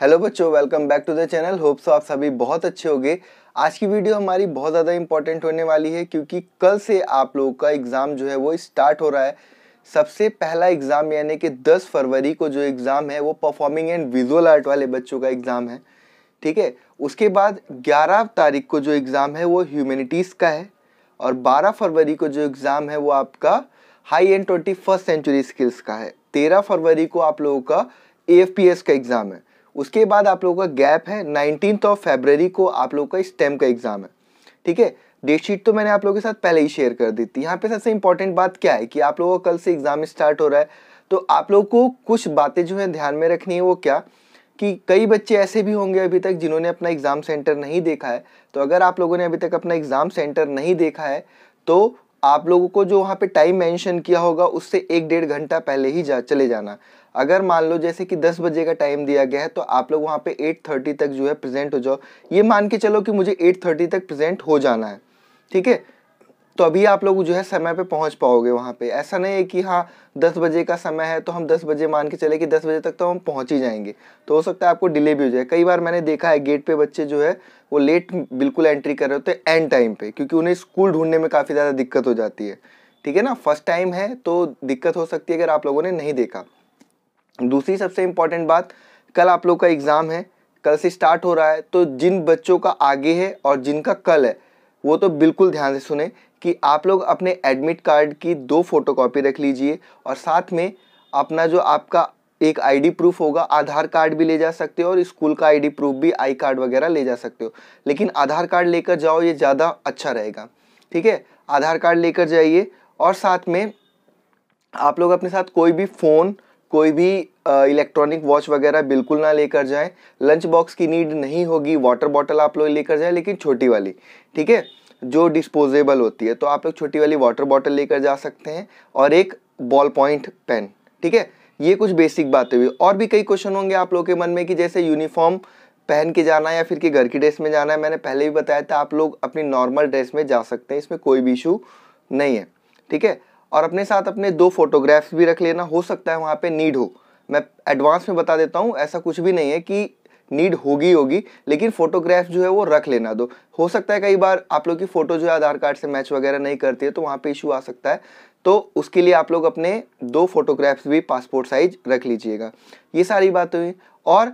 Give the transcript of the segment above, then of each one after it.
hello बच्चों welcome back to the channel hope so आप सभी बहुत अच्छे होंगे आज की वीडियो हमारी बहुत ज़्यादा इंपॉर्टेंट होने वाली है क्योंकि कल से आप लोगों का एग्ज़ाम जो है वो स्टार्ट हो रहा है सबसे पहला एग्ज़ाम यानी कि 10 फरवरी को जो एग्ज़ाम है वो परफॉर्मिंग एंड विजुअल आर्ट वाले बच्चों का एग्ज़ाम है ठीक है उसके बाद ग्यारह तारीख को जो एग्ज़ाम है वो ह्यूमनिटीज़ का है और बारह फरवरी को जो एग्ज़ाम है वो आपका high and twenty first century skills का है तेरह फरवरी को आप लोगों का ए का एग्ज़ाम है उसके बाद आप लोगों का गैप है नाइनटीन ऑफ फेबररी को आप लोगों का स्टेम का एग्ज़ाम है ठीक है डेट शीट तो मैंने आप लोगों के साथ पहले ही शेयर कर दी थी यहाँ पे सबसे इंपॉर्टेंट बात क्या है कि आप लोगों का कल से एग्ज़ाम स्टार्ट हो रहा है तो आप लोग को कुछ बातें जो है ध्यान में रखनी है वो क्या कि कई बच्चे ऐसे भी होंगे अभी तक जिन्होंने अपना एग्ज़ाम सेंटर नहीं देखा है तो अगर आप लोगों ने अभी तक अपना एग्ज़ाम सेंटर नहीं देखा है तो आप लोगों को जो वहाँ पे टाइम मेंशन किया होगा उससे एक डेढ़ घंटा पहले ही जा चले जाना अगर मान लो जैसे कि 10 बजे का टाइम दिया गया है तो आप लोग वहाँ पे 8:30 तक जो है प्रेजेंट हो जाओ ये मान के चलो कि मुझे 8:30 तक प्रेजेंट हो जाना है ठीक है तो अभी आप लोग जो है समय पे पहुंच पाओगे वहाँ पे ऐसा नहीं है कि हाँ दस बजे का समय है तो हम दस बजे मान के चले कि दस बजे तक तो हम पहुँच ही जाएंगे तो हो सकता है आपको डिले भी हो जाए कई बार मैंने देखा है गेट पे बच्चे जो है वो लेट बिल्कुल एंट्री कर रहे होते हैं एंड टाइम पे क्योंकि उन्हें स्कूल ढूंढने में काफ़ी ज़्यादा दिक्कत हो जाती है ठीक है ना फर्स्ट टाइम है तो दिक्कत हो सकती है अगर आप लोगों ने नहीं देखा दूसरी सबसे इम्पॉर्टेंट बात कल आप लोग का एग्ज़ाम है कल से स्टार्ट हो रहा है तो जिन बच्चों का आगे है और जिनका कल है वो तो बिल्कुल ध्यान से सुने कि आप लोग अपने एडमिट कार्ड की दो फोटोकॉपी रख लीजिए और साथ में अपना जो आपका एक आईडी प्रूफ होगा आधार कार्ड भी ले जा सकते हो और स्कूल का आईडी प्रूफ भी आई कार्ड वगैरह ले जा सकते हो लेकिन आधार कार्ड लेकर जाओ ये ज़्यादा अच्छा रहेगा ठीक है आधार कार्ड लेकर जाइए और साथ में आप लोग अपने साथ कोई भी फ़ोन कोई भी इलेक्ट्रॉनिक वॉच वगैरह बिल्कुल ना लेकर जाएं लंच बॉक्स की नीड नहीं होगी वाटर बॉटल आप लोग लेकर जाएं लेकिन छोटी वाली ठीक है जो डिस्पोजेबल होती है तो आप एक छोटी वाली वाटर बॉटल लेकर जा सकते हैं और एक बॉल पॉइंट पेन ठीक है ये कुछ बेसिक बातें हुई और भी कई क्वेश्चन होंगे आप लोगों के मन में कि जैसे यूनिफॉर्म पहन के जाना है या फिर कि घर की ड्रेस में जाना है मैंने पहले भी बताया था आप लोग अपनी नॉर्मल ड्रेस में जा सकते हैं इसमें कोई भी इशू नहीं है ठीक है और अपने साथ अपने दो फोटोग्राफ्स भी रख लेना हो सकता है वहाँ पे नीड हो मैं एडवांस में बता देता हूँ ऐसा कुछ भी नहीं है कि नीड होगी होगी लेकिन फोटोग्राफ जो है वो रख लेना दो हो सकता है कई बार आप लोग की फ़ोटो जो है आधार कार्ड से मैच वगैरह नहीं करती है तो वहाँ पे इशू आ सकता है तो उसके लिए आप लोग अपने दो फोटोग्राफ्स भी पासपोर्ट साइज रख लीजिएगा ये सारी बातें हुई और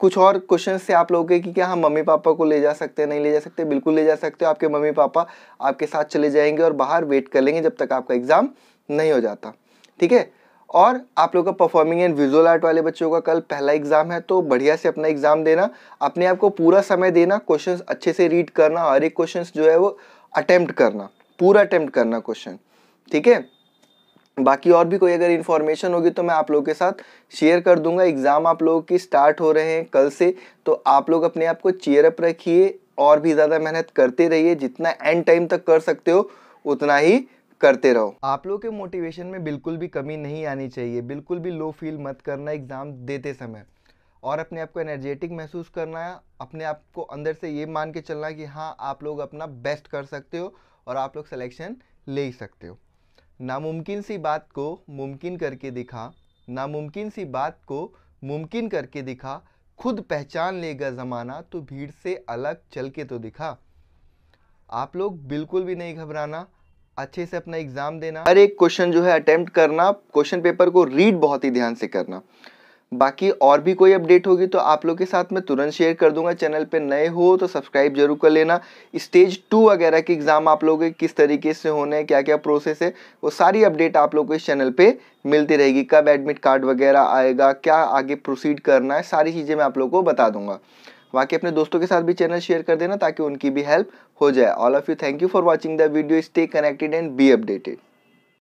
कुछ और क्वेश्चन से आप लोगों के कि क्या हम मम्मी पापा को ले जा सकते हैं नहीं ले जा सकते बिल्कुल ले जा सकते हो आपके मम्मी पापा आपके साथ चले जाएंगे और बाहर वेट कर लेंगे जब तक आपका एग्ज़ाम नहीं हो जाता ठीक है और आप लोगों का परफॉर्मिंग एंड विजुअल आर्ट वाले बच्चों का कल पहला एग्ज़ाम है तो बढ़िया से अपना एग्ज़ाम देना अपने आप को पूरा समय देना क्वेश्चन अच्छे से रीड करना हर एक क्वेश्चन जो है वो अटैम्प्ट करना पूरा अटैम्प्ट करना क्वेश्चन ठीक है बाकी और भी कोई अगर इन्फॉर्मेशन होगी तो मैं आप लोगों के साथ शेयर कर दूंगा एग्ज़ाम आप लोगों की स्टार्ट हो रहे हैं कल से तो आप लोग अपने आप को चेयर अप रखिए और भी ज़्यादा मेहनत करते रहिए जितना एंड टाइम तक कर सकते हो उतना ही करते रहो आप लोग के मोटिवेशन में बिल्कुल भी कमी नहीं आनी चाहिए बिल्कुल भी लो फील मत करना एग्ज़ाम देते समय और अपने आप को एनर्जेटिक महसूस करना है अपने आप को अंदर से ये मान के चलना कि हाँ आप लोग अपना बेस्ट कर सकते हो और आप लोग सिलेक्शन ले ही सकते हो नामुमकिन सी बात को मुमकिन करके दिखा नामुमकिन सी बात को मुमकिन करके दिखा खुद पहचान लेगा ज़माना तो भीड़ से अलग चल के तो दिखा आप लोग बिल्कुल भी नहीं घबराना अच्छे से अपना एग्जाम देना हर एक क्वेश्चन जो है अटेम्प्ट करना क्वेश्चन पेपर को रीड बहुत ही ध्यान से करना बाकी और भी कोई अपडेट होगी तो आप लोग के साथ मैं तुरंत शेयर कर दूंगा चैनल पे नए हो तो सब्सक्राइब जरूर कर लेना स्टेज टू वगैरह के एग्ज़ाम आप लोगों के किस तरीके से होने हैं क्या क्या प्रोसेस है वो सारी अपडेट आप लोग को इस चैनल पे मिलती रहेगी कब एडमिट कार्ड वगैरह आएगा क्या आगे प्रोसीड करना है सारी चीज़ें मैं आप लोग को बता दूंगा बाकी अपने दोस्तों के साथ भी चैनल शेयर कर देना ताकि उनकी भी हेल्प हो जाए all of you thank you for watching the video stay connected and be updated